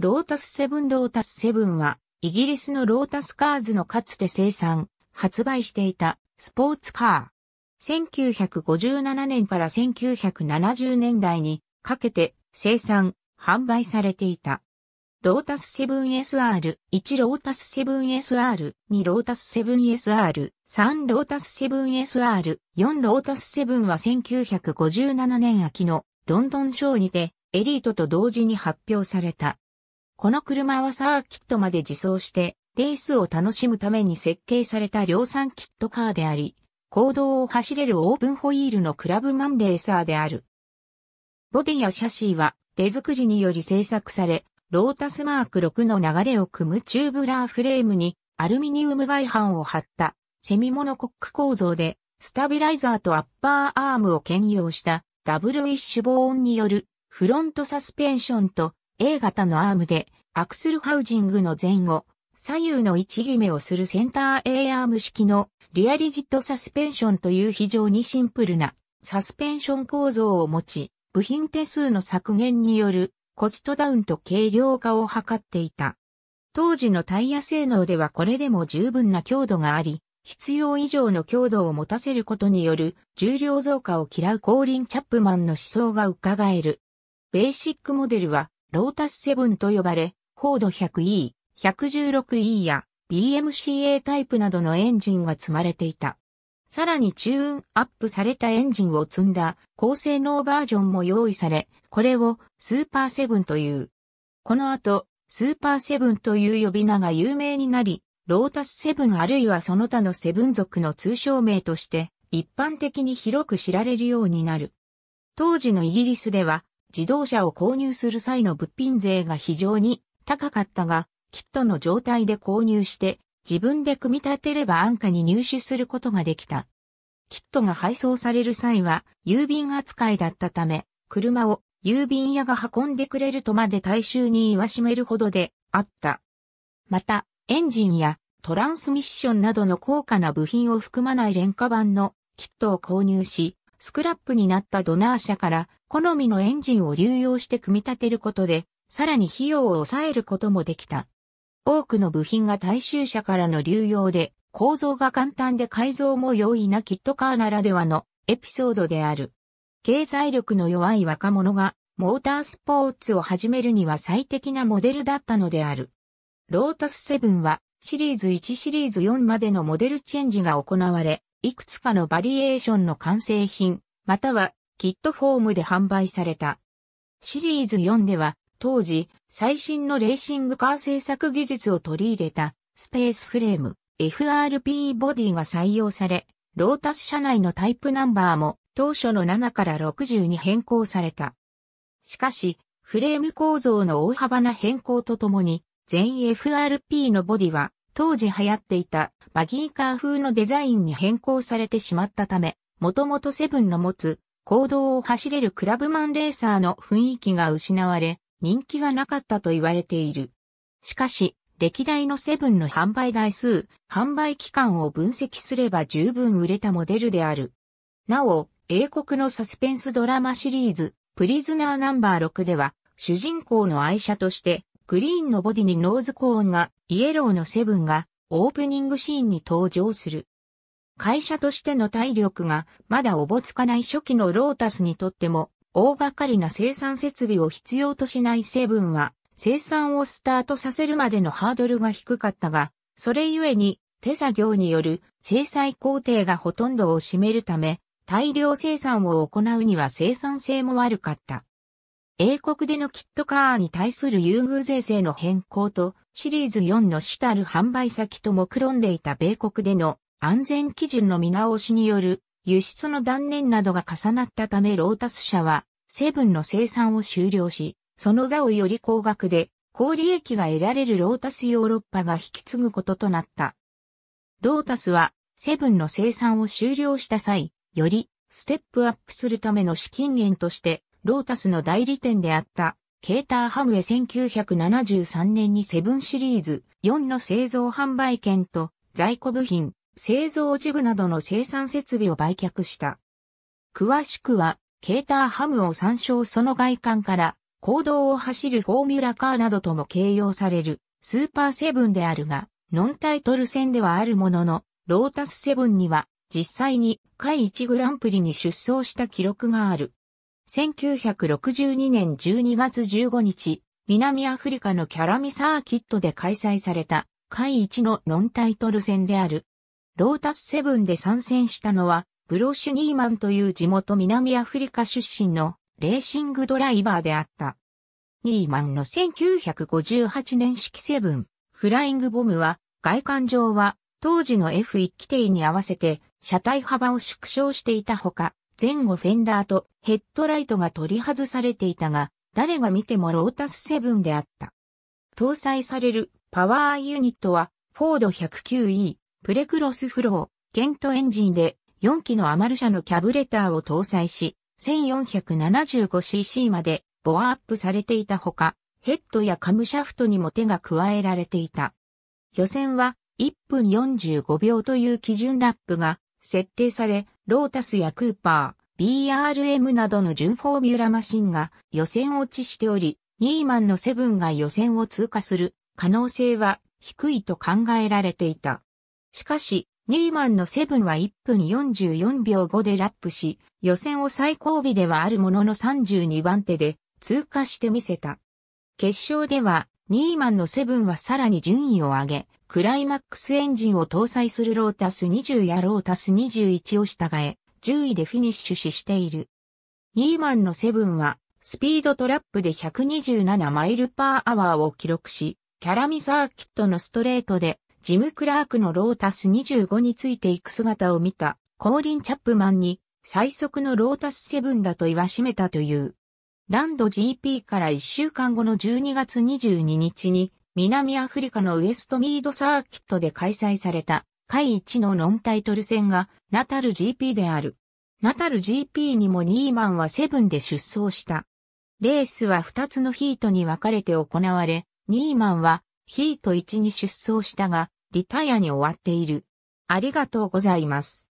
ロータスセブンロータスセブンは、イギリスのロータスカーズのかつて生産、発売していたスポーツカー。1957年から1970年代にかけて生産、販売されていた。ロータスセブン s r 1ロータスセブン s r 2ロータスセブン s r 3ロータスセブン s r 4ロータスセブンは1957年秋のロンドンショーにてエリートと同時に発表された。この車はサーキットまで自走して、レースを楽しむために設計された量産キットカーであり、公道を走れるオープンホイールのクラブマンレーサーである。ボディやシャシーは手作りにより製作され、ロータスマーク6の流れを組むチューブラーフレームにアルミニウム外板を張ったセミモノコック構造で、スタビライザーとアッパーアームを兼用したダブルウィッシュボーンによるフロントサスペンションと A 型のアームで、アクスルハウジングの前後、左右の位置決めをするセンター A アーム式のリアリジットサスペンションという非常にシンプルなサスペンション構造を持ち、部品手数の削減によるコストダウンと軽量化を図っていた。当時のタイヤ性能ではこれでも十分な強度があり、必要以上の強度を持たせることによる重量増加を嫌うコーリン・チャップマンの思想が伺える。ベーシックモデルはロータスセブンと呼ばれ、フォード 100E、116E や BMCA タイプなどのエンジンが積まれていた。さらにチューンアップされたエンジンを積んだ高性能バージョンも用意され、これをスーパーセブンという。この後、スーパーセブンという呼び名が有名になり、ロータスセブンあるいはその他のセブン族の通称名として一般的に広く知られるようになる。当時のイギリスでは自動車を購入する際の物品税が非常に高かったが、キットの状態で購入して自分で組み立てれば安価に入手することができた。キットが配送される際は郵便扱いだったため、車を郵便屋が運んでくれるとまで大衆に言わしめるほどであった。また、エンジンやトランスミッションなどの高価な部品を含まない廉価版のキットを購入し、スクラップになったドナー社から好みのエンジンを流用して組み立てることで、さらに費用を抑えることもできた。多くの部品が大衆車からの流用で、構造が簡単で改造も容易なキットカーならではのエピソードである。経済力の弱い若者がモータースポーツを始めるには最適なモデルだったのである。ロータス7はシリーズ1シリーズ4までのモデルチェンジが行われ、いくつかのバリエーションの完成品、またはキットフォームで販売された。シリーズ4では、当時、最新のレーシングカー製作技術を取り入れた、スペースフレーム、FRP ボディが採用され、ロータス車内のタイプナンバーも、当初の7から60に変更された。しかし、フレーム構造の大幅な変更とともに、全 FRP のボディは、当時流行っていたバギーカー風のデザインに変更されてしまったため、もともとセブンの持つ公道を走れるクラブマンレーサーの雰囲気が失われ、人気がなかったと言われている。しかし、歴代のセブンの販売台数、販売期間を分析すれば十分売れたモデルである。なお、英国のサスペンスドラマシリーズ、プリズナーナンバー6では、主人公の愛車として、グリーンのボディにノーズコーンが、イエローのセブンが、オープニングシーンに登場する。会社としての体力がまだおぼつかない初期のロータスにとっても大掛かりな生産設備を必要としない成分は生産をスタートさせるまでのハードルが低かったが、それゆえに手作業による生産工程がほとんどを占めるため、大量生産を行うには生産性も悪かった。英国でのキットカーに対する優遇税制の変更とシリーズ4の主たる販売先とも論んでいた米国での安全基準の見直しによる輸出の断念などが重なったためロータス社はセブンの生産を終了し、その座をより高額で高利益が得られるロータスヨーロッパが引き継ぐこととなった。ロータスはセブンの生産を終了した際、よりステップアップするための資金源として、ロータスの代理店であったケーターハムへ1973年にセブンシリーズ4の製造販売権と在庫部品製造ジグなどの生産設備を売却した。詳しくは、ケーターハムを参照その外観から、行動を走るフォーミュラカーなどとも形容される、スーパーセブンであるが、ノンタイトル戦ではあるものの、ロータスセブンには、実際に、回一グランプリに出走した記録がある。1962年12月15日、南アフリカのキャラミサーキットで開催された、回一のノンタイトル戦であるロータスセブンで参戦したのは、ブロシュニーマンという地元南アフリカ出身のレーシングドライバーであった。ニーマンの1958年式セブン、フライングボムは、外観上は当時の F1 規定に合わせて車体幅を縮小していたほか、前後フェンダーとヘッドライトが取り外されていたが、誰が見てもロータスセブンであった。搭載されるパワーユニットは、フォード 109E、プレクロスフロー、ケントエンジンで4機のアマル社のキャブレターを搭載し、1475cc までボアアップされていたほか、ヘッドやカムシャフトにも手が加えられていた。予選は1分45秒という基準ラップが設定され、ロータスやクーパー、BRM などの準フォーミュラマシンが予選落ちしており、ニーマンのセブンが予選を通過する可能性は低いと考えられていた。しかし、ニーマンのセブンは1分44秒5でラップし、予選を最後尾ではあるものの32番手で通過してみせた。決勝では、ニーマンのセブンはさらに順位を上げ、クライマックスエンジンを搭載するロータス20やロータス21を従え、10位でフィニッシュししている。ニーマンのセブンは、スピードトラップで127マイルパーアワーを記録し、キャラミサーキットのストレートでジム・クラークのロータス25についていく姿を見た、コーリン・チャップマンに、最速のロータス7だと言わしめたという。ランド GP から1週間後の12月22日に、南アフリカのウエストミードサーキットで開催された、会1のノンタイトル戦が、ナタル GP である。ナタル GP にもニーマンはセブンで出走した。レースは2つのヒートに分かれて行われ、ニーマンはヒート1に出走したが、リタイアに終わっている。ありがとうございます。